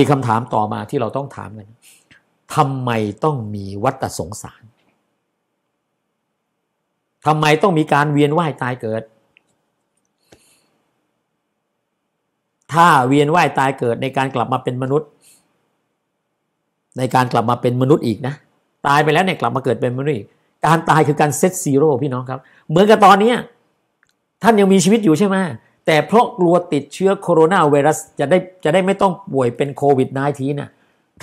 มีคำถามต่อมาที่เราต้องถามกันทำไมต้องมีวัตสงสาร ทำไมต้องมีการเวียนว่ายตายเกิด ถ้าเวียนว่ายตายเกิด ในการกลับมาเป็นมนุษย์ ในการกลับมาเป็นมนุษย์อีกนะ ตายไปแล้วเนี่ยกลับมาเกิดเป็นมนุษย์อีก การตายคือการเซตซีโร่พี่น้องครับ เหมือนกับตอนนี้ท่านยังมีชีวิตอยู่ใช่ไหมแต่เพราะกลัวติดเชื้อโคโรนาไวรัสจะได้จะได้ไม่ต้องป่วยเป็นโควิด -19 นะ่ะ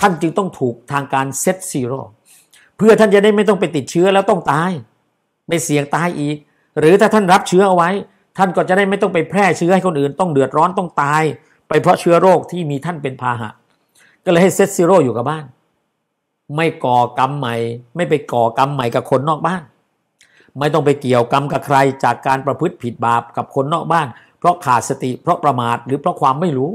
ท่านจึงต้องถูกทางการเซตซีโร่เพื่อท่านจะได้ไม่ต้องไปติดเชื้อแล้วต้องตายไปเสี่ยงตายอีก หรือถ้าท่านรับเชื้อเอาไว้ ท่านก็จะได้ไม่ต้องไปแพร่เชื้อให้คนอื่น ต้องเดือดร้อนต้องตาย ไปเพราะเชื้อโรคที่มีท่านเป็นพาหะก็เลยให้เซตซีโร่อยู่กับบ้าน ไม่ก่อกรรมใหม่ ไม่ไปก่อกรรมใหม่กับคนนอกบ้านไม่ต้องไปเกี่ยวกรรมกับใคร จากการประพฤติผิดบาปกับคนนอกบ้านเพราะขาดสติ เพราะประมาทหรือเพราะความไม่รู้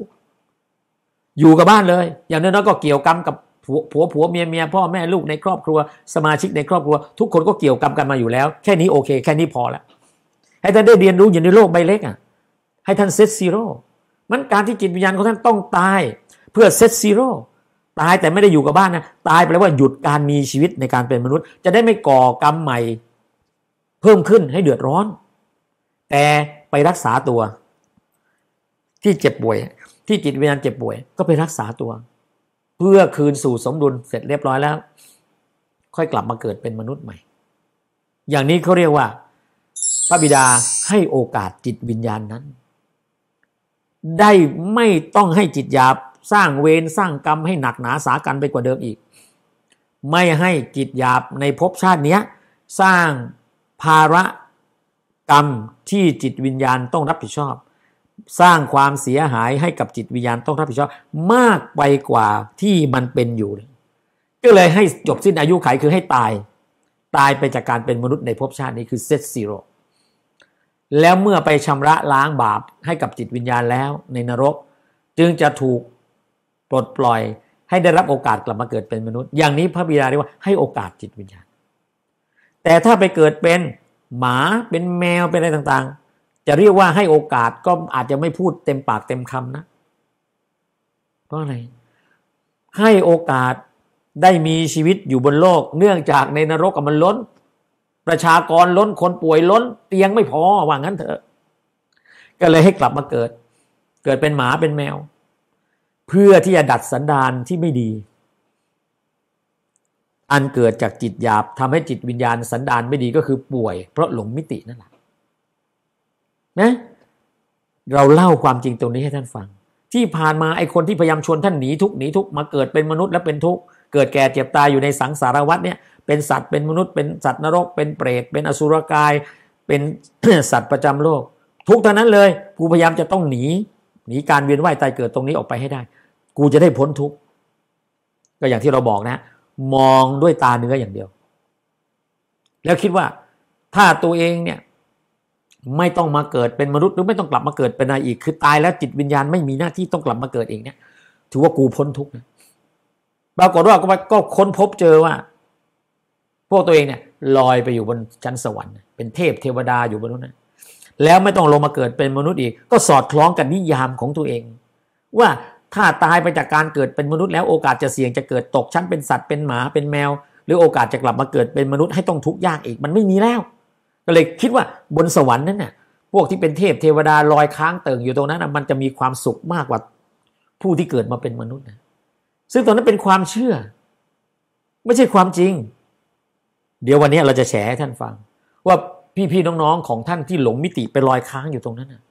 อยู่กับบ้านเลยอย่างน้อยๆก็เกี่ยวกรรมกับผัวผัวผัวเมียเมีย พ่อแม่ลูกในครอบครัวสมาชิกในครอบครัว ทุกคนก็เกี่ยวกรรมกันมาอยู่แล้ว แค่นี้โอเคแค่นี้พอละให้ท่านได้เรียนรู้อยู่ในโลกใบเล็กอ่ะ ให้ท่านเซตซีโร่มันการที่จิตวิญญาณของท่านต้องตาย เพื่อเซตซีโร่ตายแต่ไม่ได้อยู่กับบ้านนะตายแปลว่าหยุดการมีชีวิตในการเป็นมนุษย์ จะได้ไม่ก่อกรรมใหม่ เพิ่มขึ้นให้เดือดร้อน แต่ไปรักษาตัวที่เจ็บป่วย ที่จิตวิญญาณเจ็บป่วยก็ไปรักษาตัว เพื่อคืนสู่สมดุลเสร็จเรียบร้อยแล้ว ค่อยกลับมาเกิดเป็นมนุษย์ใหม่ อย่างนี้เขาเรียกว่าพระบิดาให้โอกาสจิตวิญญาณนั้น ได้ไม่ต้องให้จิตหยาบ สร้างเวรสร้างกรรมให้หนักหนาสากันไปกว่าเดิมอีก ไม่ให้จิตหยาบในภพชาตินี้สร้างภาระรรมที่จิตวิญญาณต้องรับผิดชอบ สร้างความเสียหายให้กับจิตวิญญาณต้องรับผิดชอบ มากไปกว่าที่มันเป็นอยู่ ก็เลยให้จบสิ้นอายุขัยคือให้ตาย ตายไปจากการเป็นมนุษย์ในภพชาตินี้คือเซตซีโรแล้วเมื่อไปชำระล้างบาปให้กับจิตวิญญาณแล้วในนรก จึงจะถูกปลดปล่อยให้ได้รับโอกาสกลับมาเกิดเป็นมนุษย์ อย่างนี้พระบิดาเรียกว่า ให้โอกาสจิตวิญญาณ แต่ถ้าไปเกิดเป็นหมาเป็นแมวเป็นอะไรต่างๆ จะเรียกว่าให้โอกาสก็อาจจะไม่พูดเต็มปากเต็มคำนะ เพราะอะไรให้โอกาสได้มีชีวิตอยู่บนโลก เนื่องจากในนรกกับมันล้น ประชากรล้นคนป่วยล้น เตียงไม่พอว่างั้นเถอะ ก็เลยให้กลับมาเกิด เกิดเป็นหมาเป็นแมว เพื่อที่จะดัดสันดานที่ไม่ดีอันเกิดจากจิตหยาบทำให้จิตวิญญาณสันดานไม่ดีก็คือป่วยเพราะหลงมิตินั่นแหละ นะ เราเล่าความจริงตรงนี้ให้ท่านฟัง ที่ผ่านมาไอคนที่พยายามชวนท่านหนีทุกหนีทุกมาเกิดเป็นมนุษย์และเป็นทุกเกิดแก่เจ็บตายอยู่ในสังสารวัฏเนี่ยเป็นสัตว์เป็นมนุษย์เป็นสัตว์นรก เป็นเปรตเป็นอสุรกาย เป็นสัตว์ประจำโลก ทุกท่านั้นเลยกูพยายามจะต้องหนีหนีการเวียนว่ายตายเกิดตรงนี้ออกไปให้ได้ กูจะได้พ้นทุกข์ก็อย่างที่เราบอกนะมองด้วยตาเนื้ออย่างเดียว แล้วคิดว่าถ้าตัวเองเนี่ย ไม่ต้องมาเกิดเป็นมนุษย์หรือไม่ต้องกลับมาเกิดเป็นอะไรอีก คือตายแล้วจิตวิญญาณไม่มีหน้าที่ต้องกลับมาเกิดเองเนี่ย ถือว่ากูพ้นทุกข์นะปรากฏว่าก็ค้นพบเจอว่าพวกตัวเองเนี่ยลอยไปอยู่บนชั้นสวรรค์เป็นเทพ เทวดาอยู่บนนั้นแล้วไม่ต้องลงมาเกิดเป็นมนุษย์อีก ก็สอดคล้องกับนนิยามของตัวเองว่าถ้าตายไปจากการเกิดเป็นมนุษย์แล้ว โอกาสจะเสี่ยงจะเกิดตกชั้น เป็นสัตว์เป็นหมาเป็นแมว หรือโอกาสจะกลับมาเกิดเป็นมนุษย์ให้ต้องทุกข์ยากอีกมันไม่มีแล้วก็เลยคิดว่าบนสวรรค์นั้นน่ะพวกที่เป็นเทพเทวดาลอยค้างเติ่งอยู่ตรงนั้นนะมันจะมีความสุขมากกว่าผู้ที่เกิดมาเป็นมนุษย์นะซึ่งตอนนั้นเป็นความเชื่อ ไม่ใช่ความจริง เดี๋ยววันนี้เราจะแ์ให้ท่านฟัง ว่าพี่ๆน้องๆของท่านที่หลงมิติไปลอยค้างอยู่ตรงนั้นนะ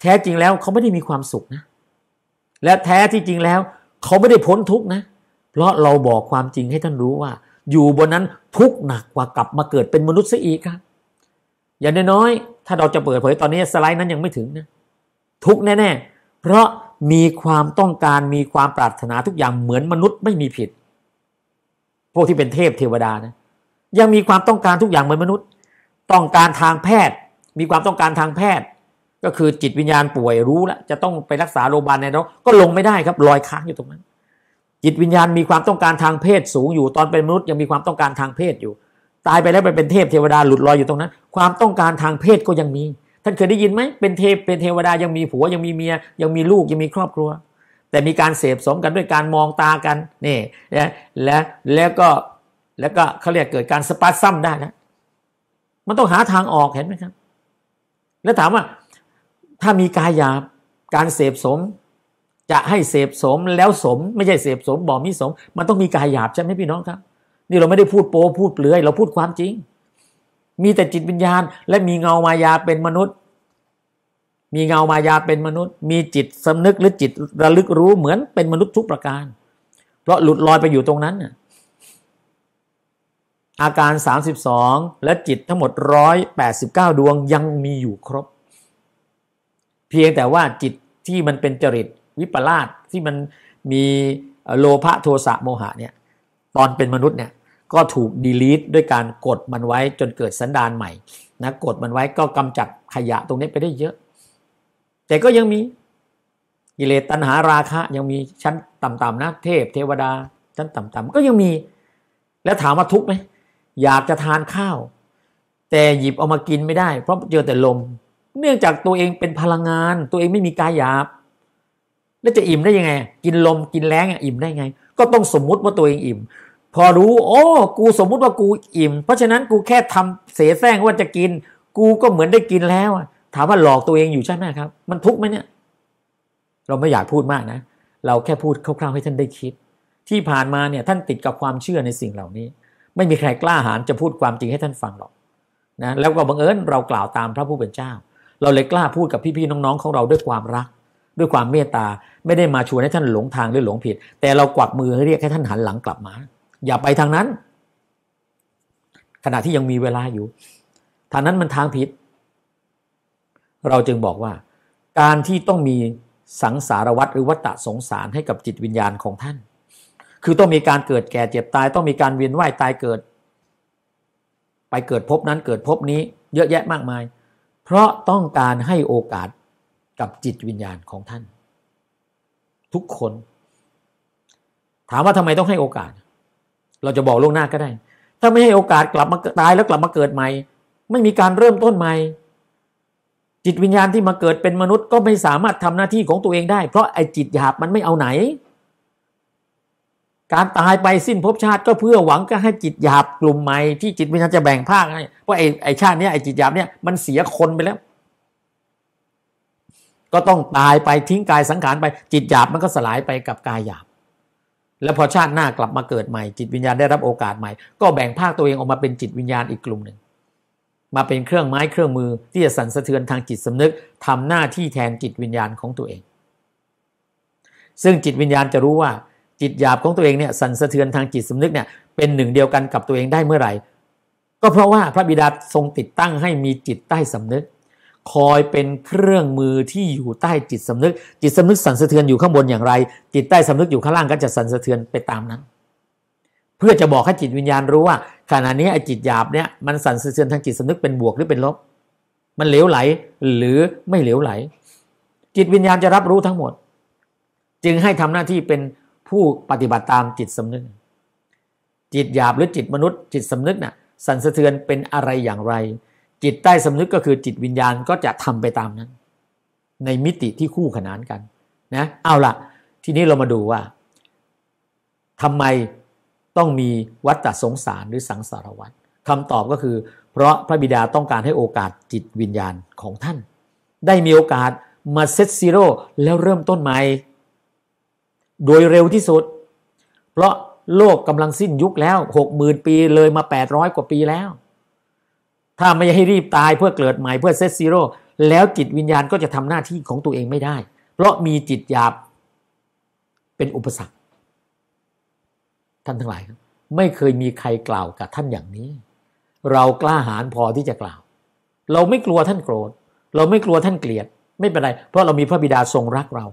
แท้จริงแล้วเขาไม่ได้มีความสุขนะเและแท้ที่จริงแล้ว เขาไม่ได้พ้นทุกนะ เพราะเราบอกความจริงให้ท่านรู้ว่า อยู่บนนั้นทุกหนักกว่ากลับมาเกิดเป็นมนุษย์ซะอีกครับ อย่างน้อยๆถ้าเราจะเปิดเผยตอนนี้สไลด์นั้นยังไม่ถึงนะ ทุกแน่ๆเพราะมีความต้องการมีความปรารถนาทุกอย่างเหมือนมนุษย์ไม่มีผิดพวกที่เป็นเทพเทวดานะ ยังมีความต้องการทุกอย่างเหมือนมนุษย์ ต้องการทางแพทย์มีความต้องการทางแพทย์ก็คือจิตวิญญาณป่วยรู้แล้วจะต้องไปรักษาโรงพยาบาลในนรกก็ลงไม่ได้ครับลอยค้างอยู่ตรงนั้น จิตวิญญาณมีความต้องการทางเพศสูงอยู่ ตอนเป็นมนุษย์ยังมีความต้องการทางเพศอยู่ ตายไปแล้วไปเป็นเทพเทวดาหลุดลอยอยู่ตรงนั้นความต้องการทางเพศก็ยังมี ท่านเคยได้ยินไหมเป็นเทพเป็นเทวดา ยังมีผัวยังมีเมียยังมีลูกยังมีครอบครัว แต่มีการเสพสมกันด้วยการมองตากันนี่นะและแล้วก็แล้วก็เขาเรียกเกิดการสปาร์ซัมได้นะ มันต้องหาทางออกเห็นไหมครับ แล้วถามว่าถ้ามีกายหยาบการเสพสม จะให้เสพสมแล้วสมไม่ใช่เสพสมบอมิสม มันต้องมีกายหยาบใช่ไหมพี่น้องครับ นี่เราไม่ได้พูดโป้พูดเปลือย เราพูดความจริง มีแต่จิตวิญญาณ และมีเงามายาเป็นมนุษย์ มีเงามายาเป็นมนุษย์ มีจิตสำนึกหรือจิตระลึกรู้เหมือนเป็นมนุษย์ทุกประการ เพราะหลุดลอยไปอยู่ตรงนั้นอาการ 32และจิตทั้งหมด189ดวง ยังมีอยู่ครบพียงแต่ว่าจิตที่มันเป็นจริตวิปลาสที่มันมีโลภะโทสะโมหะเนี่ย ตอนเป็นมนุษย์เนี่ย ก็ถูกดีลีทด้วยการกดมันไว้จนเกิดสันดานใหม่นะกดมันไว้ก็กำจัดขยะตรงนี้ไปได้เยอะ แต่ก็ยังมีกิเลสตัณหาราคะยังมีชั้นต่ำๆนะเทพเทวดา ชั้นต่ำๆก็ยังมีแล้วถามว่าทุกไหมอยากจะทานข้าว แต่หยิบเอามากินไม่ได้เพราะเจอแต่ลมเนื่องจากตัวเองเป็นพลังงาน ตัวเองไม่มีกายหยาบแล้วจะอิ่มได้ยังไง กินลมกินแรงอิ่มได้ไง ก็ต้องสมมุติว่าตัวเองอิ่ม พอรู้ โอ้ กูสมมุติว่ากูอิ่ม เพราะฉะนั้นกูแค่ทำเสแสร้งว่าจะกิน กูก็เหมือนได้กินแล้วถามว่าหลอกตัวเองอยู่ใช่ไหมครับ มันทุกข์ไหมเนี่ยเราไม่อยากพูดมากนะ เราแค่พูดคร่าวๆให้ท่านได้คิด ที่ผ่านมาเนี่ยท่านติดกับความเชื่อในสิ่งเหล่านี้ ไม่มีใครกล้าหาญจะพูดความจริงให้ท่านฟังหรอกนะแล้วก็บังเอิญเรากล่าวตามพระผู้เป็นเจ้าเราเลยกล้าพูดกับพี่ๆน้องๆ ของเราด้วยความรัก ด้วยความเมตตาไม่ได้มาชวนให้ท่านหลงทางหรือหลงผิด แต่เรากวักมือให้เรียก ให้ท่านหันหลังกลับมา อย่าไปทางนั้น ขณะที่ยังมีเวลาอยู่ ทางนั้นมันทางผิด เราจึงบอกว่า การที่ต้องมีสังสารวัตรหรือวัตตะสงสารให้กับจิตวิญญาณของท่าน คือต้องมีการเกิดแก่เจ็บตาย ต้องมีการเวียนว่ายตายเกิด ไปเกิดพบนั้นเกิดพบนี้ เยอะแยะมากมายเพราะต้องการให้โอกาสกับจิตวิญญาณของท่าน ทุกคน ถามว่าทำไมต้องให้โอกาส เราจะบอกล่วงหน้าก็ได้ ถ้าไม่ให้โอกาสกลับมาตายแล้วกลับมาเกิดใหม่ ไม่มีการเริ่มต้นใหม่ จิตวิญญาณที่มาเกิดเป็นมนุษย์ก็ไม่สามารถทำหน้าที่ของตัวเองได้เพราะไอ้จิตหยาบมันไม่เอาไหนการตายไปสิ้นภพชาติก็เพื่อหวังก็ให้จิตหยาบกลุ่มใหม่ที่จิตวิญญาณจะแบ่งภาคให้เพราะไอ้ไอ้ชาติเนี้ยไอ้จิตหยาบเนี้ยมันเสียคนไปแล้ว ก็ต้องตายไปทิ้งกายสังขารไป จิตหยาบมันก็สลายไปกับกายหยาบ แล้วพอชาติหน้ากลับมาเกิดใหม่จิตวิญญาณได้รับโอกาสใหม่ ก็แบ่งภาคตัวเองออกมาเป็นจิตวิญญาณอีกกลุ่มหนึ่งมาเป็นเครื่องไม้เครื่องมือที่จะสั่นสะเทือนทางจิตสำนึกทำหน้าที่แทนจิตวิญญาณของตัวเอง ซึ่งจิตวิญญาณจะรู้ว่าจิตหยาบของตัวเองเนี่ยสั่นสะเทือนทางจิตสำนึกเนี่ยเป็นหนึ่งเดียวกันกับตัวเองได้เมื่อไหร่ก็เพราะว่าพระบิดาทรงติดตั้งให้มีจิตใต้สำนึก คอยเป็นเครื่องมือที่อยู่ใต้จิตสำนึก จิตสำนึก สั่นสะเทือนอยู่ข้างบนอย่างไร จิตใต้สำนึกอยู่ข้างล่างก็จะสั่นสะเทือนไปตามนั้น เพื่อจะบอกให้จิตวิญญาณรู้ว่าขณะนี้ไอ้จิตหยาบเนี่ยมันสั่นสะเทือนทางจิตสำนึกเป็นบวกหรือเป็นลบมันเหลวไหล หรือไม่เหลวไหล จิตวิญญาณจะรับรู้ทั้งหมด จึงให้ทำหน้าที่เป็นผู้ปฏิบัติตามจิตสำนึก จิตหยาบหรือจิตมนุษย์ จิตสำนึกนะ่ะ สั่นสะเทือนเป็นอะไรอย่างไร จิตใต้สำนึกก็คือจิตวิญญาณก็จะทำไปตามนั้น ในมิติที่คู่ขนานกัน นะ เอาละทีนี้เรามาดูว่า ทำไมต้องมีวัฏสงสารหรือสังสารวัฏคำตอบก็คือ เพราะพระบิดาต้องการให้โอกาสจิตวิญญาณของท่าน ได้มีโอกาสมาเซตซีโร่แล้วเริ่มต้นใหม่โดยเร็วที่สุด เพราะโลกกำลังสิ้นยุคแล้วหกหมื่นปีเลยมาแปดร้อยกว่าปีแล้ว ถ้าไม่ให้รีบตายเพื่อเกิดใหม่เพื่อเซตซีโร่แล้วจิตวิญญาณก็จะทำหน้าที่ของตัวเองไม่ได้ เพราะมีจิตหยาบเป็นอุปสรรคท่านทั้งหลาย ไม่เคยมีใครกล่าวกับท่านอย่างนี้ เรากล้าหาญพอที่จะกล่าว เราไม่กลัวท่านโกรธ เราไม่กลัวท่านเกลียดไม่เป็นไร เพราะเรามีพระบิดาทรงรักเรา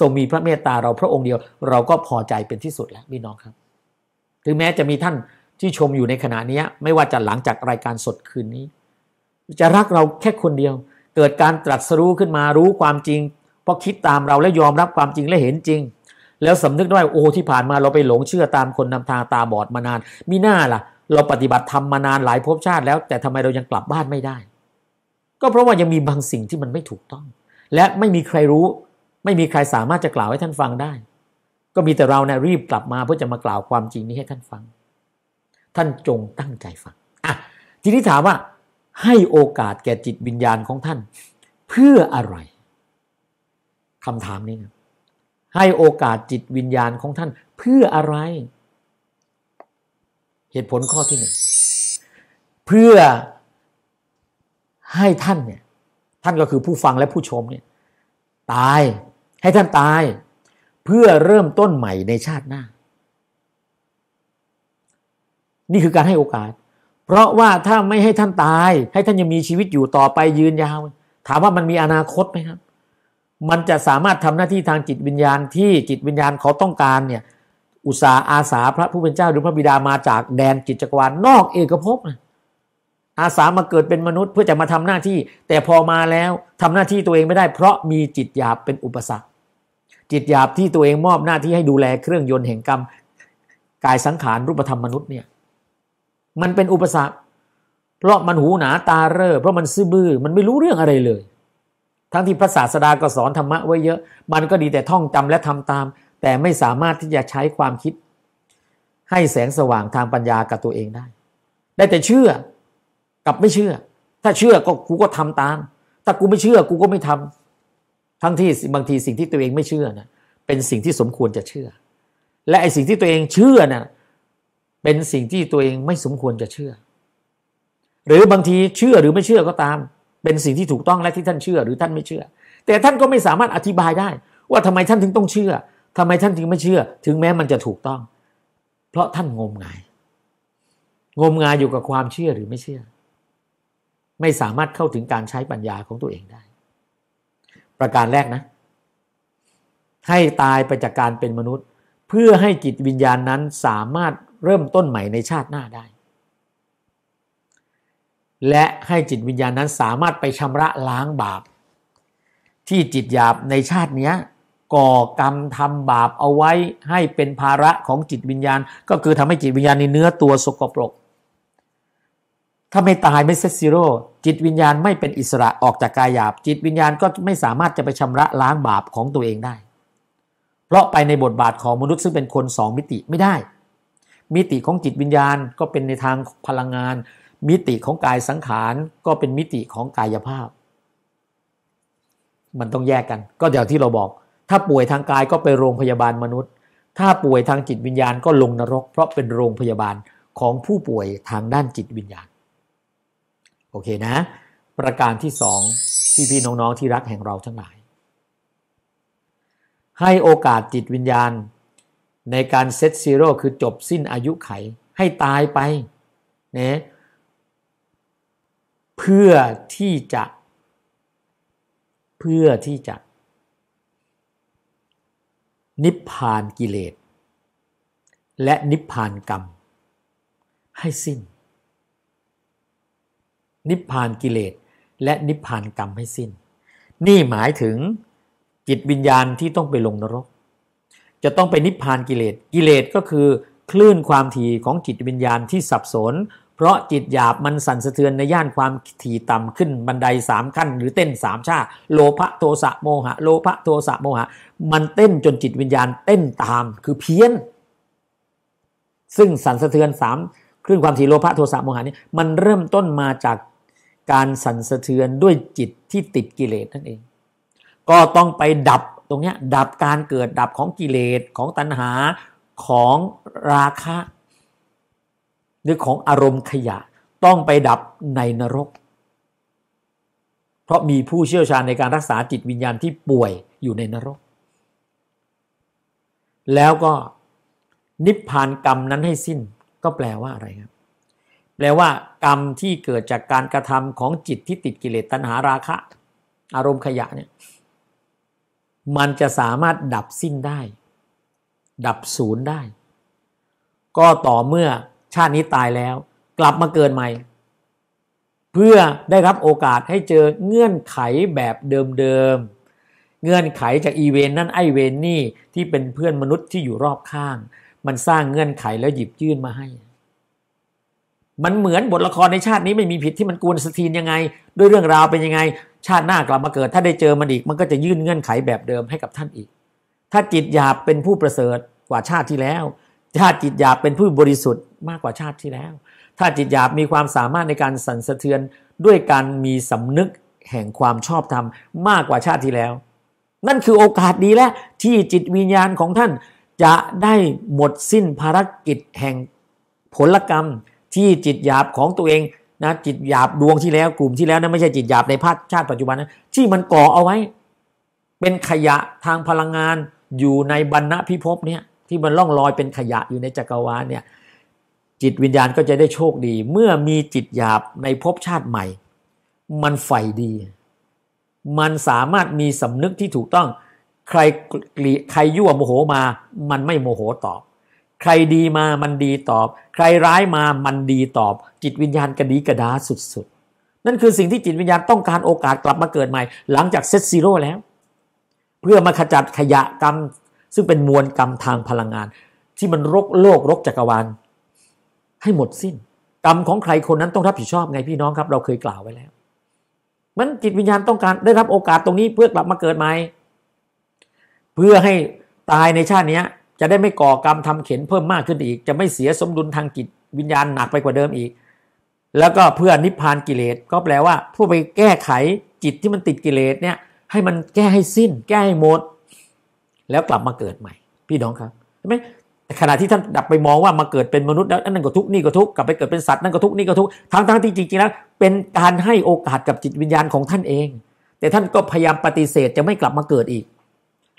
ทรงมีพระเมตตาเราพระองค์เดียว เราก็พอใจเป็นที่สุดแล้วพี่น้องครับ ถึงแม้จะมีท่านที่ชมอยู่ในขณะนี้ไม่ว่าจะหลังจากรายการสดคืนนี้ จะรักเราแค่คนเดียว เกิดการตรัสรู้ขึ้นมารู้ความจริงเพราะคิดตามเราและยอมรับความจริงและเห็นจริง แล้วสำนึกได้โอ้ที่ผ่านมาเราไปหลงเชื่อตามคนนำทางตาบอดมานานมีหน้าล่ะ เราปฏิบัติธรรมมานานหลายภพชาติ แล้วแต่ทำไมเรายังกลับบ้านไม่ได้ ก็เพราะว่ายังมีบางสิ่งที่มันไม่ถูกต้อง และไม่มีใครรู้ไม่มีใครสามารถจะกล่าวให้ท่านฟังได้ ก็มีแต่เราเนะี่ยรีบกลับมาเพื่อจะมากล่าวความจริงนี้ให้ท่านฟัง ท่านจงตั้งใจฟังอ่ะทีนี้ถามว่า ให้โอกาสแก่จิตวิญญาณของท่าน เพื่ออะไรคำถามนี้นะให้โอกาสจิตวิญญาณของท่าน เพื่ออะไร เหตุผลข้อที่หนึ่งเพื่อให้ท่านเนี่ยท่านก็คือผู้ฟังและผู้ชมเนี่ย ตายให้ท่านตายเพื่อเริ่มต้นใหม่ในชาติหน้า นี่คือการให้โอกาส เพราะว่าถ้าไม่ให้ท่านตาย ให้ท่านยังมีชีวิตอยู่ต่อไปยืนยาว ถามว่ามันมีอนาคตไหมครับ มันจะสามารถทำหน้าที่ทางจิตวิญญาณที่จิตวิญญาณเขาต้องการเนี่ย อุตสาอาสาพระผู้เป็นเจ้า หรือพระบิดามาจากแดนจิตจักรวาลนอกเอกภพอาสามาเกิดเป็นมนุษย์ เพื่อจะมาทำหน้าที่ แต่พอมาแล้วทำหน้าที่ตัวเองไม่ได้เพราะมีจิตหยาบเป็นอุปสรรคจิตหยาบที่ตัวเองมอบหน้าที่ให้ดูแลเครื่องยนต์แห่งกรรม กายสังขารรูปธรรมมนุษย์เนี่ย มันเป็นอุปสรรคเพราะมันหูหนาตาเร่อเพราะมันซื่อบือ้อมันไม่รู้เรื่องอะไรเลย ทั้งที่พระศาสดาก็สอนธรรมะไว้เยอะมันก็ดีแต่ท่องจำและทำตาม แต่ไม่สามารถที่จะใช้ความคิด ให้แสงสว่างทางปัญญากับตัวเองได้ ได้แต่เชื่อ กับไม่เชื่อ ถ้าเชื่อก็กูก็ทำตาม ถ้ากูไม่เชื่อกูก็ไม่ทำทั้งที่บางทีสิ่งที่ตัวเองไม่เชื่อนะเป็นสิ่งที่สมควรจะเชื่อ และไอสิ่งที่ตัวเองเชื่อนะ่ะเป็นสิ่งที่ตัวเองไม่สมควรจะเชื่อ หรือบางทีเชื่อหรือไม่เชื่อก็ตาม เป็นสิ่งที่ถูกต้องและที่ท่านเชื่อหรือท่านไม่เชื่อ แต่ท่านก็ไม่สามารถอธิบายได้ ว่าทำไมท่านถึงต้องเชื่อ ทำไมท่านถึงไม่เชื่อ ถึงแม้มันจะถูกต้อง เพราะท่านงมงายงมงายอยู่กับความเชื่อหรือไม่เชื่อ ไม่สามารถเข้าถึงการใช้ปัญญาของตัวเองได้ประการแรก นะให้ตายไปจากการเป็นมนุษย์ เพื่อให้จิตวิญญาณนั้นสามารถเริ่มต้นใหม่ในชาติหน้าได้ และให้จิตวิญญาณนั้นสามารถไปชำระล้างบาป ที่จิตหยาบในชาตินี้ก่อกรรมทำบาปเอาไว้ให้เป็นภาระของจิตวิญญาณ ก็คือทำให้จิตวิญญาณในเนื้อตัวสกปรกถ้าไม่ตาย ไม่เซตซิโร่จิตวิญญาณไม่เป็นอิสระออกจากกายหยาบจิตวิญญาณก็ไม่สามารถจะไปชำระล้างบาปของตัวเองได้ เพราะไปในบทบาทของมนุษย์ซึ่งเป็นคนสองมิติไม่ได้ มิติของจิตวิญญาณก็เป็นในทางพลังงาน มิติของกายสังขารก็เป็นมิติของกายภาพ มันต้องแยกกัน ก็เดี๋ยวที่เราบอก ถ้าป่วยทางกายก็ไปโรงพยาบาลมนุษย์ ถ้าป่วยทางจิตวิญญาณก็ลงนรกเพราะเป็นโรงพยาบาลของผู้ป่วยทางด้านจิตวิญญาณโอเคนะ ประการที่สองพี่พี่น้องๆที่รักแห่งเราทั้งหลาย ให้โอกาสจิตวิญญาณในการเซตซีโร่คือจบสิ้นอายุไขให้ตายไปนะเพื่อที่จะเพื่อที่จะ นิพพานกิเลส และนิพพานกรรม ให้สิ้นนิพพานกิเลสและนิพพานกรรมให้สิ้น นี่หมายถึงจิตวิญญาณที่ต้องไปลงนรก จะต้องไปนิพพานกิเลสกิเลสก็คือ คลื่นความถี่ของจิตวิญญาณที่สับสน เพราะจิตหยาบมันสั่นสะเทือนในย่านความถี่ต่ำขึ้นบันไดสามขั้น หรือเต้นสามชาโลภะโทสะโมหะ โลภะโทสะโมหะ มันเต้นจนจิตวิญญาณเต้นตามคือเพี้ยน ซึ่งสั่นสะเทือนสามคลื่นความถี่โลภะโทสะโมหะนี้มันเริ่มต้นมาจากการสั่นสะเทือนด้วยจิตที่ติดกิเลสนั่นเอง ก็ต้องไปดับตรงนี้ ดับการเกิดดับของกิเลสของตัณหาของราคะ หรือของอารมณ์ขยะ ต้องไปดับในนรก เพราะมีผู้เชี่ยวชาญในการรักษาจิตวิญญาณที่ป่วยอยู่ในนรก แล้วก็นิพพานกรรมนั้นให้สิ้นก็แปลว่าอะไรครับแปลว่ากรรมที่เกิดจากการกระทำของจิตที่ติดกิเลสตัณหาราคะ อารมณ์ขยะเนี่ย มันจะสามารถดับสิ้นได้ ดับศูนย์ได้ ก็ต่อเมื่อชาตินี้ตายแล้วกลับมาเกิดใหม่ เพื่อได้รับโอกาสให้เจอเงื่อนไขแบบเดิมๆ เงื่อนไขจากอีเวนนั่นไอเวนนี่ที่เป็นเพื่อนมนุษย์ที่อยู่รอบข้าง มันสร้างเงื่อนไขแล้วหยิบยื่นมาให้มันเหมือนบทละครในชาตินี้ไม่มีผิดที่มันกวนสตีนยังไง ด้วยเรื่องราวเป็นยังไง ชาติหน้ากลับมาเกิดถ้าได้เจอมันอีก มันก็จะยื่นเงื่อนไขแบบเดิมให้กับท่านอีก ถ้าจิตหยาบเป็นผู้ประเสริฐกว่าชาติที่แล้วชาติจิตหยาบเป็นผู้บริสุทธิ์มากกว่าชาติที่แล้ว ถ้าจิตหยาบมีความสามารถในการสั่นสะเทือนด้วยการมีสำนึกแห่งความชอบธรรมมากกว่าชาติที่แล้ว นั่นคือโอกาสดีแล้วที่จิตวิญญาณของท่านจะได้หมดสิ้นภารกิจแห่งผลกรรมที่จิตหยาบของตัวเองนะ จิตหยาบดวงที่แล้วกลุ่มที่แล้วนะั้นไม่ใช่จิตหยาบในภาคชาติปัจจุบันนะที่มันก่อเอาไว้ เป็นขยะทางพลังงาน อยู่ในบรรณพิภพเนี่ย ที่มันล่องลอย เป็นขยะอยู่ในจักรวาลเนี่ย จิตวิญญาณก็จะได้โชคดี เมื่อมีจิตหยาบในภพชาติใหม่ มันใฝ่ดี มันสามารถมีสำนึกที่ถูกต้องใครใครยั่วโมโหมา มันไม่โมโหตอบใครดีมามันดีตอบ ใครร้ายมามันดีตอบ จิตวิญญาณกระดีกระดาสุดๆ นั่นคือสิ่งที่จิตวิญญาณต้องการโอกาสกลับมาเกิดใหม่ หลังจากเซตซีโร่แล้ว เพื่อมาขจัดขยะกรรมซึ่งเป็นมวลกรรมทางพลังงาน ที่มันรกโลกรกจักรวาลให้หมดสิ้น กรรมของใครคนนั้นต้องรับผิดชอบไงพี่น้องครับเราเคยกล่าวไว้แล้วมันจิตวิญญาณต้องการได้รับโอกาสตรงนี้เพื่อกลับมาเกิดใหม่เพื่อให้ตายในชาตินี้จะได้ไม่ก่อกรรมทำเข็นเพิ่มมากขึ้นอีก จะไม่เสียสมดุลทางจิตวิญญาณหนักไปกว่าเดิมอีก แล้วก็เพื่อนิพพานกิเลส ก็แปลว่าผู้ไปแก้ไขจิตที่มันติดกิเลสเนี่ย ให้มันแก้ให้สิ้น แก้ให้หมด แล้วกลับมาเกิดใหม่ พี่น้องครับใช่ไหมขณะที่ท่านดับไปมองว่า มาเกิดเป็นมนุษย์แล้ว นั่นก็ทุกนี่ก็ทุกกลับไปเกิดเป็นสัตว์นั่นก็ทุกนี่ก็ทุกทั้งทั้งที่จริงๆแล้วเป็นการให้โอกาสกับจิตวิญญาณของท่านเอง แต่ท่านก็พยายามปฏิเสธจะไม่กลับมาเกิดอีก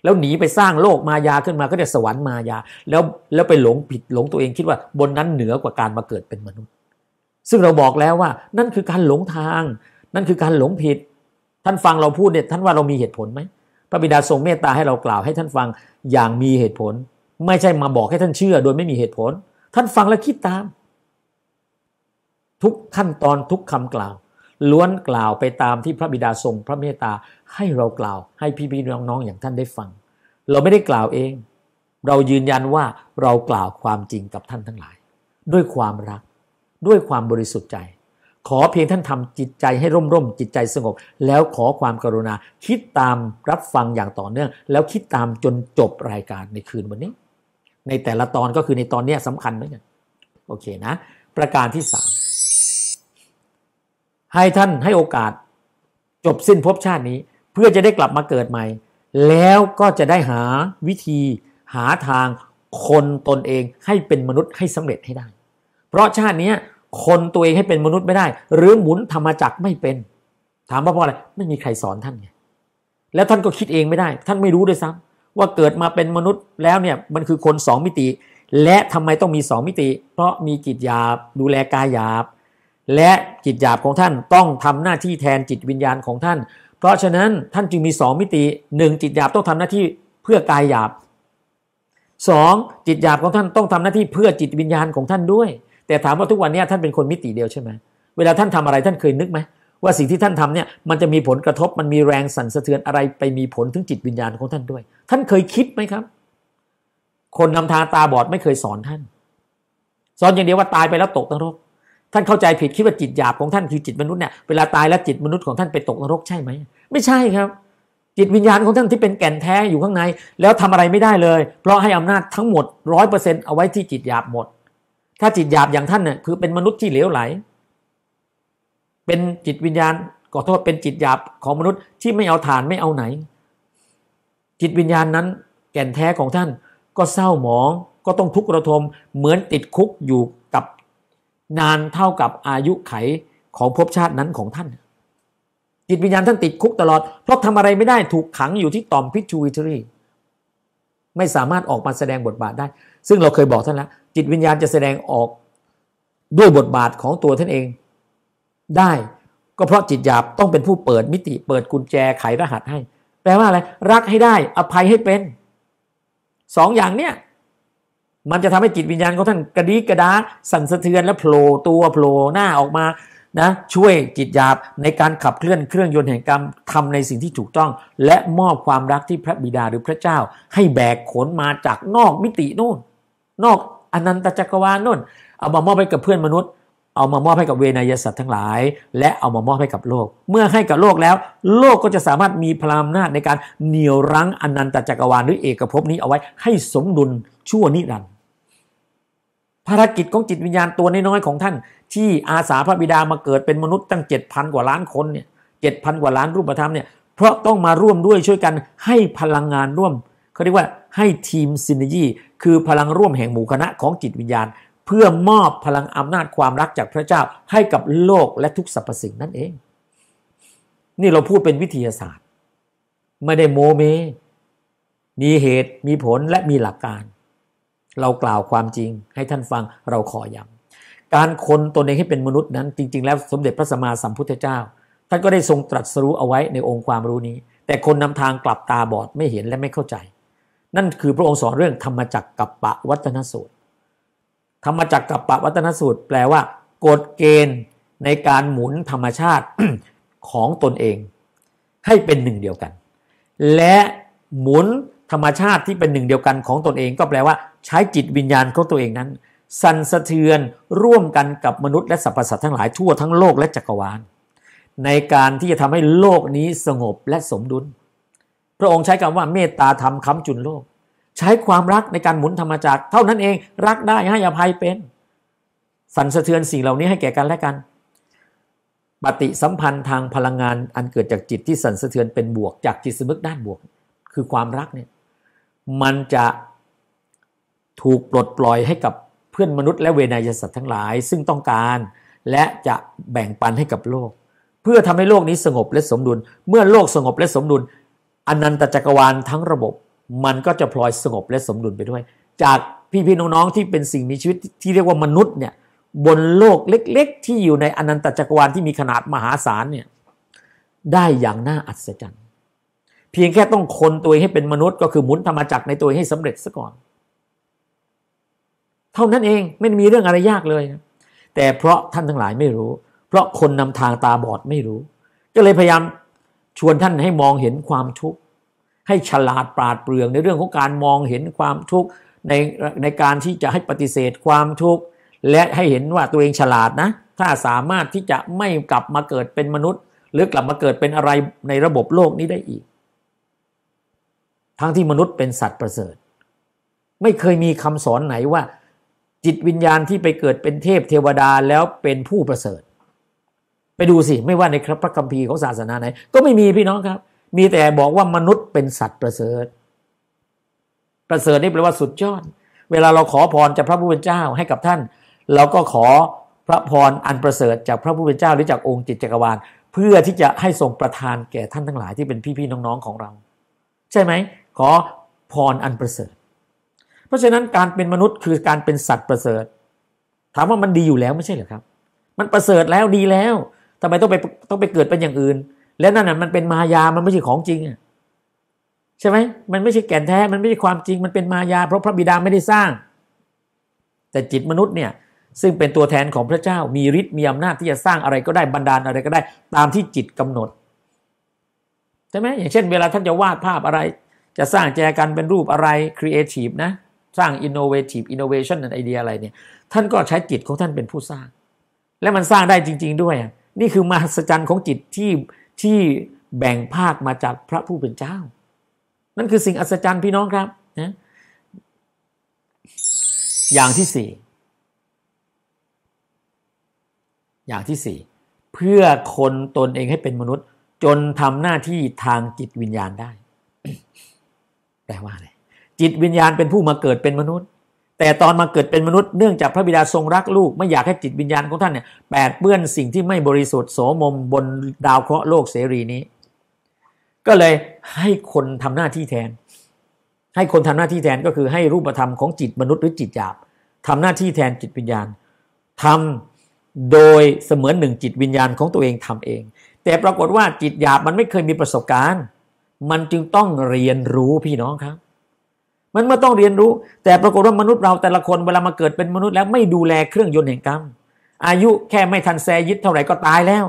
แล้วหนีไปสร้างโลกมายาขึ้นมาก็จะสวรรค์มายา แล้วแล้วไปหลงผิดหลงตัวเองคิดว่า บนนั้นเหนือกว่าการมาเกิดเป็นมนุษย์ ซึ่งเราบอกแล้วว่านั่นคือการหลงทาง นั่นคือการหลงผิด ท่านฟังเราพูดเนี่ยท่านว่าเรามีเหตุผลไหมพระบิดาทรงเมตตาให้เรากล่าว ให้ท่านฟังอย่างมีเหตุผล ไม่ใช่มาบอกให้ท่านเชื่อ โดยไม่มีเหตุผล ท่านฟังและคิดตามทุกขั้นตอนทุกคำกล่าวล้วนกล่าวไปตามที่พระบิดาทรงพระเมตตาให้เรากล่าวให้พี่พี่น้องน้องอย่างท่านได้ฟัง เราไม่ได้กล่าวเอง เรายืนยันว่าเรากล่าวความจริงกับท่านทั้งหลาย ด้วยความรักด้วยความบริสุทธิ์ใจ ขอเพียงท่านทำจิตใจให้ร่มร่ม จิตใจสงบแล้วขอความกรุณาคิดตามรับฟังอย่างต่อเนื่อง แล้วคิดตามจนจบรายการในคืนวันนี้ ในแต่ละตอนก็คือในตอนนี้สำคัญเหมือนกันโอเคนะ ประการที่สามให้ท่านให้โอกาสจบสิ้นภพชาตินี้ เพื่อจะได้กลับมาเกิดใหม่ แล้วก็จะได้หาวิธีหาทางคนตนเองให้เป็นมนุษย์ให้สำเร็จให้ได้ เพราะชาตินี้คนตัวเองให้เป็นมนุษย์ไม่ได้ หรือหมุนธรรมจักไม่เป็น ถามว่าเพราะอะไร ไม่มีใครสอนท่านไงแล้วท่านก็คิดเองไม่ได้ ท่านไม่รู้ด้วยซ้ำว่าเกิดมาเป็นมนุษย์แล้วเนี่ยมันคือคนสองมิติ และทำไมต้องมีสองมิติ เพราะมีจิตหยาบดูแลกายหยาบและจิตหยาบของท่านต้องทำหน้าที่แทนจิตวิญญาณของท่าน เพราะฉะนั้นท่านจึงมี2มิติ1จิตหยาบต้องทำหน้าที่เพื่อกายหยาบ 2. จิตหยาบของท่านต้องทำหน้าที่เพื่อจิตวิญญาณของท่านด้วย แต่ถามว่าทุกวันนี้ท่านเป็นคนมิติเดียวใช่ไหมเวลาท่านทำอะไรท่านเคยนึกไหม ว่าสิ่งที่ท่านทำเนี่ยมันจะมีผลกระทบมันมีแรงสั่นสะเทือนอะไรไปมีผลถึงจิตวิญญาณของท่านด้วย ท่านเคยคิดไหมครับ คนนำทางตาบอดไม่เคยสอนท่าน สอนอย่างเดียวว่าตายไปแล้วตกนรกท่านเข้าใจผิดคิดว่าจิตหยาบของท่านคือจิตมนุษย์เนี่ยเวลาตายแล้วจิตมนุษย์ของท่านไปตกนรกใช่ไหม ไม่ใช่ครับ จิตวิญญาณของท่านที่เป็นแก่นแท้อยู่ข้างใน แล้วทำอะไรไม่ได้เลย เพราะให้อำนาจทั้งหมดร้อยเปอร์เซ็นต์เอาไว้ที่จิตหยาบหมด ถ้าจิตหยาบอย่างท่านเนี่ยคือเป็นมนุษย์ที่เหลวไหล เป็นจิตวิญญาณขอโทษเป็นจิตหยาบของมนุษย์ที่ไม่เอาฐานไม่เอาไหน จิตวิญญาณนั้น แก่นแท้ของท่านก็เศร้าหมอง ก็ต้องทุกข์ระทม เหมือนติดคุกอยู่นานเท่ากับอายุไขของภพชาตินั้นของท่าน จิตวิญญาณท่านติดคุกตลอดเพราะทำอะไรไม่ได้ถูกขังอยู่ที่ตอมพิจูวิทรีไม่สามารถออกมาแสดงบทบาทได้ ซึ่งเราเคยบอกท่านแล้วจิตวิญญาณจะแสดงออกด้วยบทบาทของตัวท่านเอง ได้ ก็เพราะจิตหยาบต้องเป็นผู้เปิด มิติเปิดกุญแจไขรหัสให้ แปลว่า อะไรรักให้ได้ อภัยให้เป็นสองอย่างเนี้ยมันจะทำให้จิตวิญญาณของท่านกระดิกกระดาสั่นสะเทือนและโผล่ตัวโผล่หน้าออกมานะ ช่วยจิตหยาบในการขับเคลื่อนเครื่องยนต์แห่งกรรมทำในสิ่งที่ถูกต้อง และมอบความรักที่พระบิดาหรือพระเจ้า ให้แบกขนมาจากนอกมิตินู่น นอกอนันตจักรวาลนู่นเอามามอบไปกับเพื่อนมนุษย์เอามามอบให้กับเวนยสัตว์ทั้งหลาย และเอามามอบให้กับโลก เมื่อให้กับโลกแล้ว โลกก็จะสามารถมีพลามนาจในการเหนี่ยวรั้งอนันตจักรวาลหรือเอกภพนี้เอาไว้ให้สมดุลชั่วนิรันดร์ภารกิจของจิตวิญญาณตัวน้อยๆของท่าน ที่อาสาพระบิดามาเกิดเป็นมนุษย์ตั้งเจ็ดพันกว่าล้านคนเนี่ยเจ็ดพันกว่าล้านรูปธรรมเนี่ยเพราะต้องมาร่วมด้วยช่วยกันให้พลังงานร่วมเขาเรียกว่าให้ทีมซินเนจีคือพลังร่วมแห่งหมู่คณะของจิตวิญญาณเพื่อมอบพลังอำนาจความรักจากพระเจ้า ให้กับโลกและทุกสรรพสิ่งนั่นเอง นี่เราพูดเป็นวิทยาศาสตร์ ไม่ได้โมเมมีเหตุมีผลและมีหลักการ เรากล่าวความจริงให้ท่านฟังเราขอย้ำการคนตนเองให้เป็นมนุษย์นั้น จริง ๆ แล้วสมเด็จพระสัมมาสัมพุทธเจ้า ท่านก็ได้ทรงตรัสรู้เอาไว้ในองค์ความรู้นี้ แต่คนนำทางกลับตาบอดไม่เห็นและไม่เข้าใจ นั่นคือพระองค์สอนเรื่องธรรมจักรกับปะวัฒนสูตรธรรมจักรกับปวัตนสูตรแปลว่ากฎเกณฑ์ ในการหมุนธรรมชาติของตนเอง ให้เป็นหนึ่งเดียวกัน และหมุนธรรมชาติที่เป็นหนึ่งเดียวกันของตนเองก็แปลว่า ใช้จิตวิญญาณของตัวเองนั้นสั่นสะเทือนร่วมกันกับมนุษย์และสรรพสัตว์ทั้งหลายทั่วทั้งโลกและจักรวาล ในการที่จะทำให้โลกนี้สงบและสมดุล พระองค์ใช้คำว่าเมตตาธรรมค้ำจุนโลกใช้ความรักในการหมุนธรรมจักรเท่านั้นเอง รักได้ให้อภัยเป็นสั่นสะเทือนสิ่งเหล่านี้ให้แก่กันและกันปฏิสัมพันธ์ทางพลังงานอันเกิดจากจิตที่สั่นสะเทือนเป็นบวกจากจิตสมึกด้านบวก คือความรักเนี่ย มันจะถูกปลดปล่อยให้กับเพื่อนมนุษย์และเวนยสัตว์ทั้งหลายซึ่งต้องการและจะแบ่งปันให้กับโลก เพื่อทำให้โลกนี้สงบและสมดุล เมื่อโลกสงบและสมดุลอนันตจักรวาลทั้งระบบมันก็จะพลอยสงบและสมดุลไปด้วย จากพี่พี่น้องๆที่เป็นสิ่งมีชีวิตที่เรียกว่ามนุษย์เนี่ย บนโลกเล็ก ๆ ที่อยู่ในอนันตจักรวาลที่มีขนาดมหาศาลเนี่ย ได้อย่างน่าอัศจรรย์เพียงแค่ต้องคนตัวให้เป็นมนุษย์ก็คือหมุนธรรมจักรในตัวให้สำเร็จซะก่อน เท่านั้นเองไม่มีเรื่องอะไรยากเลยนะแต่เพราะท่านทั้งหลายไม่รู้ เพราะคนนำทางตาบอดไม่รู้ก็เลยพยายามชวนท่านให้มองเห็นความทุกข์ให้ฉลาดปราดเปรื่องในเรื่องของการมองเห็นความทุกข์ ในในการที่จะให้ปฏิเสธความทุกข์และให้เห็นว่าตัวเองฉลาดนะ ถ้าสามารถที่จะไม่กลับมาเกิดเป็นมนุษย์ หรือกลับมาเกิดเป็นอะไรในระบบโลกนี้ได้อีก ทั้งที่มนุษย์เป็นสัตว์ประเสริฐ ไม่เคยมีคำสอนไหนว่า จิตวิญญาณที่ไปเกิดเป็นเทพเทวดาแล้วเป็นผู้ประเสริฐ ไปดูสิ ไม่ว่าในพระคัมภีร์ของศาสนาไหน ก็ไม่มีพี่น้องครับมีแต่บอกว่ามนุษย์เป็นสัตว์ประเสริฐ ประเสริฐนี่แปลว่าสุดยอด เวลาเราขอพรจากพระผู้เป็นเจ้าให้กับท่าน เราก็ขอพระพรอันประเสริฐ จากพระผู้เป็นเจ้าหรือจากองค์จิตจักรวาล เพื่อที่จะให้ทรงประทานแก่ท่านทั้งหลายที่เป็นพี่ๆน้องๆ ของเรา ใช่ไหมขอพรอันประเสริฐ เพราะฉะนั้นการเป็นมนุษย์คือการเป็นสัตว์ประเสริฐ ถามว่ามันดีอยู่แล้วไม่ใช่เหรอครับ มันประเสริฐแล้วดีแล้วทำไมต้องไปต้องไปเกิดเป็นอย่างอื่นแล้วนั่นน่ะมันเป็นมายามันไม่ใช่ของจริงใช่ไหมมันไม่ใช่แก่นแท้มันไม่ใช่ความจริง มันเป็นมายา เพราะพระบิดาไม่ได้สร้าง แต่จิตมนุษย์เนี่ย ซึ่งเป็นตัวแทนของพระเจ้ามีฤทธิ์มีอำนาจที่จะสร้างอะไรก็ได้บันดาลอะไรก็ได้ตามที่จิตกำหนด ใช่ไหมอย่างเช่น เวลาท่านจะวาดภาพอะไร จะสร้างแจกันเป็นรูปอะไรครีเอทีฟนะ สร้างอินโนเวทีฟอินโนเวชันนั่นไอเดียอะไรเนี่ยท่านก็ใช้จิตของท่านเป็นผู้สร้าง และมันสร้างได้จริง ๆ ด้วย นี่คือมหัศจรรย์ของจิตที่ที่แบ่งภาคมาจากพระผู้เป็นเจ้านั่นคือสิ่งอัศจรรย์พี่น้องครับนะอย่างที่สี่อย่างที่สี่เพื่อคนตนเองให้เป็นมนุษย์ จนทำหน้าที่ทางจิตวิญญาณได้ แปลว่าอะไร จิตวิญญาณเป็นผู้มาเกิดเป็นมนุษย์แต่ตอนมาเกิดเป็นมนุษย์เนื่องจากพระบิดาทรงรักลูกไม่อยากให้จิตวิญญาณของท่านเนี่ย แปดเปื้อนสิ่งที่ไม่บริสุทธิ์โสมม บนดาวเคราะห์โลกเสรีนี้ ก็เลยให้คนทำหน้าที่แทน ให้คนทำหน้าที่แทนก็คือให้รูปธรรม ของจิตมนุษย์หรือจิตหยาบทำหน้าที่แทนจิตวิญญาณ ทำโดยเสมือนหนึ่งจิตวิญญาณของตัวเองทำเอง แต่ปรากฏว่าจิตหยาบมันไม่เคยมีประสบการณ์ มันจึงต้องเรียนรู้พี่น้องครับมันเมื่อต้องเรียนรู้ แต่ปรากฏว่ามนุษย์เราแต่ละคนเวลามาเกิดเป็นมนุษย์แล้วไม่ดูแลเครื่องยนต์แห่งกรรมอายุแค่ไม่ทันแซยิดเท่าไหร่ก็ตายแล้ว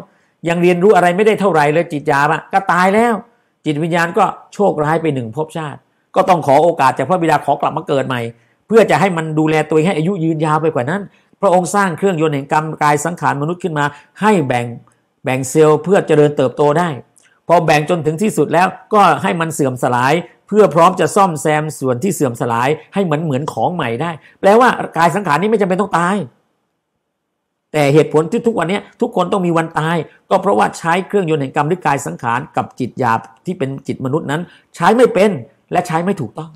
ยังเรียนรู้อะไรไม่ได้เท่าไหร่เลยจิตยาบะก็ตายแล้ว จิตวิญญาณก็โชคร้ายไปหนึ่งภพชาติ ก็ต้องขอโอกาสจากพระบิดาขอกลับมาเกิดใหม่ เพื่อจะให้มันดูแลตัวเองให้อายุยืนยาวไปกว่านั้นพระองค์สร้างเครื่องยนต์แห่งกรรมกายสังขารมนุษย์ขึ้นมา ให้แบ่งแบ่งเซลล์ เพื่อเจริญเติบโตได้ พอแบ่งจนถึงที่สุดแล้วก็ให้มันเสื่อมสลายเพื่อพร้อมจะซ่อมแซมส่วนที่เสื่อมสลาย ให้เหมือนเหมือนของใหม่ได้ แปลว่ากายสังขารนี้ไม่จำเป็นต้องตาย แต่เหตุผลที่ทุกวันนี้ทุกคนต้องมีวันตาย ก็เพราะว่าใช้เครื่องยนต์แห่งกรรมหรือกายสังขารกับจิตหยาบที่เป็นจิตมนุษย์นั้น ใช้ไม่เป็นและใช้ไม่ถูกต้อง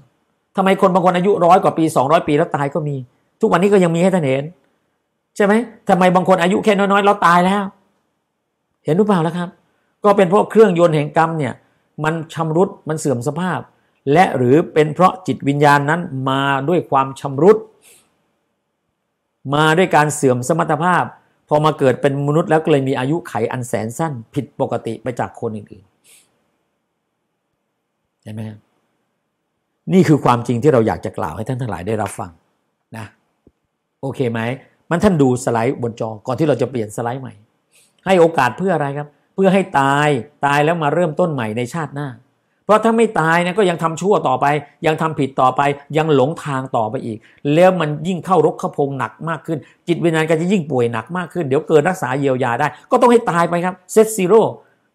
ทำไมคนบางคนอายุร้อยกว่าปี 200 ปีแล้วตายก็มี ทุกวันนี้ก็ยังมีให้ท่านเห็นใช่ไหมทำไมบางคนอายุแค่น้อยๆแล้วตายแล้ว เห็นหรือเปล่าแล้วครับ ก็เป็นเพราะเครื่องยนต์แห่งกรรมเนี่ย มันชำรุดมันเสื่อมสภาพและหรือเป็นเพราะจิตวิญญาณนั้นมาด้วยความชำรุด มาด้วยการเสื่อมสมรรถภาพ พอมาเกิดเป็นมนุษย์แล้วก็เลยมีอายุไขอันแสนสั้น ผิดปกติไปจากคนอื่นๆเห็นไหมนี่คือความจริงที่เราอยากจะกล่าวให้ท่านทั้งหลายได้รับฟังนะโอเคไหม มันท่านดูสไลด์บนจอก่อนที่เราจะเปลี่ยนสไลด์ใหม่ ให้โอกาสเพื่ออะไรครับ เพื่อให้ตายตายแล้วมาเริ่มต้นใหม่ในชาติหน้าเพราะถ้าไม่ตายนะก็ยังทำชั่วต่อไปยังทำผิดต่อไปยังหลงทางต่อไปอีก แล้วมันยิ่งเข้ารกขพงหนักมากขึ้น จิตวิญญาณก็จะยิ่งป่วยหนักมากขึ้น เดี๋ยวเกินรักษาเยียวยาได้ ก็ต้องให้ตายไปครับเซตซีโร่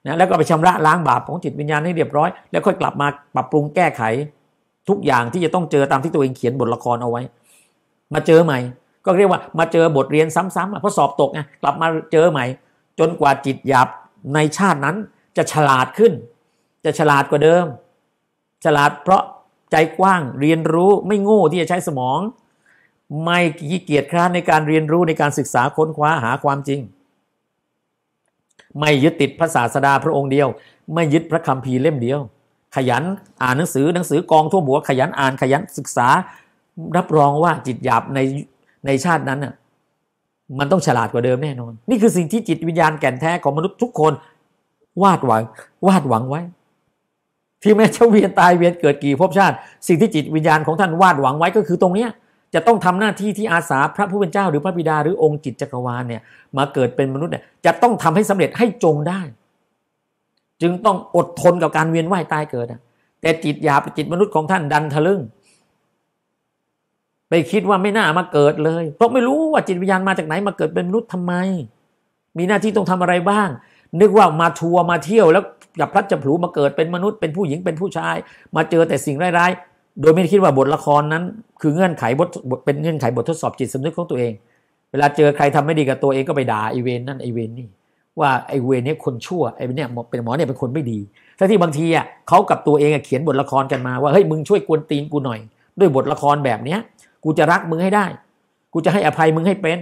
นะแล้วก็ไปชำระล้างบาปของจิตวิญญาณให้เรียบร้อย แล้วค่อยกลับมาปรับปรุงแก้ไขทุกอย่างที่จะต้องเจอตามที่ตัวเองเขียนบทละครเอาไว้ มาเจอใหม่ก็เรียกว่ามาเจอบทเรียนซ้ำๆเพราะสอบตกไงกลับมาเจอใหม่ จนกว่าจิตหยาบในชาตินั้นจะฉลาดขึ้นจะฉลาดกว่าเดิม ฉลาดเพราะใจกว้างเรียนรู้ไม่โง่ที่จะใช้สมอง ไม่ขี้เกียจคร้านในการเรียนรู้ในการศึกษาค้นคว้าหาความจริง ไม่ยึดติดภาษาสดาพระองค์เดียว ไม่ยึดพระคัมภีร์เล่มเดียว ขยันอ่านหนังสือหนังสือกองทั่วหัวขยันอ่านขยันศึกษารับรองว่าจิตหยาบในในชาตินั้นน่ะ มันต้องฉลาดกว่าเดิมแน่นอนนี่คือสิ่งที่จิตวิญญาณแก่นแท้ของมนุษย์ทุกคน วาดหวังวาดหวังไว้ที่แม้จะเวียนตายเวียนเกิดกี่ภพชาติสิ่งที่จิตวิญญาณของท่านวาดหวังไว้ก็คือตรงเนี้ยจะต้องทำหน้าที่ที่อาสาพระผู้เป็นเจ้า หรือพระบิดาหรือองค์จิตจักรวาลเนี่ยมาเกิดเป็นมนุษย์เนี่ยจะต้องทำให้สำเร็จให้จงได้ จึงต้องอดทนกับการเวียนว่ายตายเกิดแต่จิตหยาบจิตมนุษย์ของท่านดันทะลึ่งไปคิดว่าไม่น่ามาเกิดเลยเพราะไม่รู้ว่าจิตวิญญาณมาจากไหนมาเกิดเป็นมนุษย์ทำไม มีหน้าที่ต้องทำอะไรบ้าง นึกว่ามาทัวร์มาเที่ยวแล้วจย่พลัดจะผลูมาเกิดเป็นมนุษย์เป็นผู้หญิงเป็นผู้ชาย มาเจอแต่สิ่งร้ายๆ โดยไม่คิดว่าบทละครนั้นคือเงื่อนไขบทเป็นเงื่อนไขบททดสอบจิตสำนึกของตัวเอง เวลาเจอใครทำไม่ดีกับตัวเองก็ไปด่าไอเวนนั่นไอเวนนี่ว่าไอเวนนี่คนชั่วไอเนี่ยเป็นหมอเนี่ยเป็นคนไม่ดีแต่ที่บางทีอ่ะเขากับตัวเองเขียนบทละครกันมาว่าเฮ้ยมึงช่วยกวนตีนกูหน่อย ด้วยบทละครแบบเนี้ยกูจะรักมึงให้ได้ กูจะให้อภัยมึงให้เป็น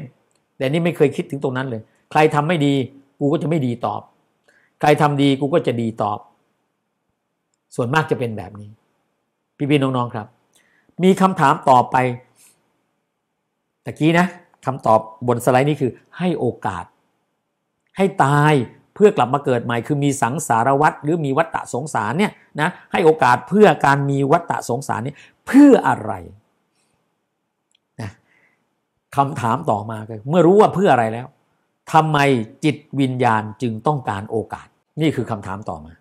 แต่นี่ไม่เคยคิดถึงตรงนั้นเลย ใครทำไม่ดีกูก็จะไม่ดีตอบใครทำดีกูก็จะดีตอบ ส่วนมากจะเป็นแบบนี้พี่พี่น้องๆครับ มีคำถามต่อไปตะกี้นะคำตอบบนสไลด์นี้คือ ให้โอกาสให้ตายเพื่อกลับมาเกิดใหม่ คือมีสังสารวัตรหรือมีวัตตะสงสารเนี่ยนะให้โอกาสเพื่อการมีวัตตะสงสารเนี่ยเพื่ออะไรนะคำถามต่อมาคือเมื่อรู้ว่าเพื่ออะไรแล้วทำไมจิตวิญญาณจึงต้องการโอกาส นี่คือคำถามต่อมา